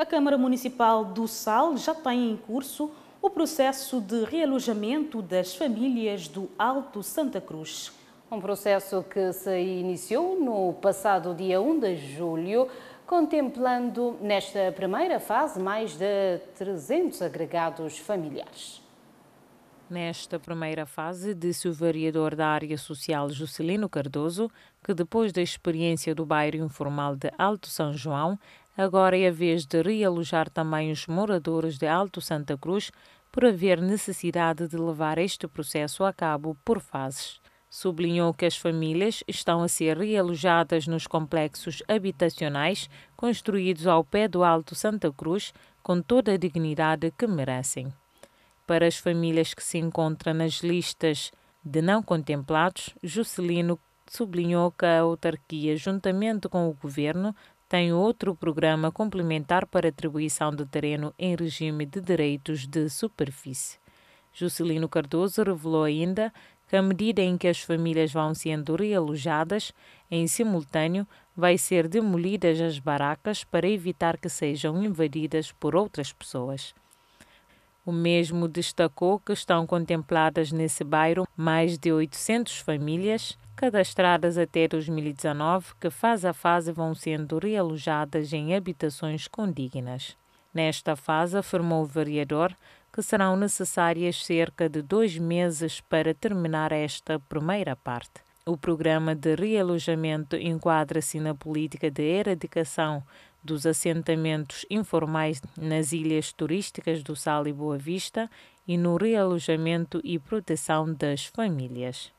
a Câmara Municipal do Sal já tem em curso o processo de realojamento das famílias do Alto Santa Cruz. Um processo que se iniciou no passado dia 1 de julho, contemplando nesta primeira fase mais de 300 agregados familiares. Nesta primeira fase, disse o vereador da área social Juscelino Cardoso, que depois da experiência do bairro informal de Alto São João, agora é a vez de realojar também os moradores de Alto Santa Cruz, por haver necessidade de levar este processo a cabo por fases. Sublinhou que as famílias estão a ser realojadas nos complexos habitacionais construídos ao pé do Alto Santa Cruz, com toda a dignidade que merecem para as famílias que se encontram nas listas de não contemplados, Juscelino sublinhou que a autarquia, juntamente com o governo, tem outro programa complementar para atribuição de terreno em regime de direitos de superfície. Juscelino Cardoso revelou ainda que, à medida em que as famílias vão sendo realojadas, em simultâneo vai ser demolidas as barracas para evitar que sejam invadidas por outras pessoas. O mesmo destacou que estão contempladas nesse bairro mais de 800 famílias cadastradas até 2019 que fase a fase vão sendo realojadas em habitações condignas. Nesta fase, afirmou o vereador, que serão necessárias cerca de dois meses para terminar esta primeira parte. O programa de realojamento enquadra-se na política de erradicação dos assentamentos informais nas ilhas turísticas do Sal e Boa Vista e no realojamento e proteção das famílias.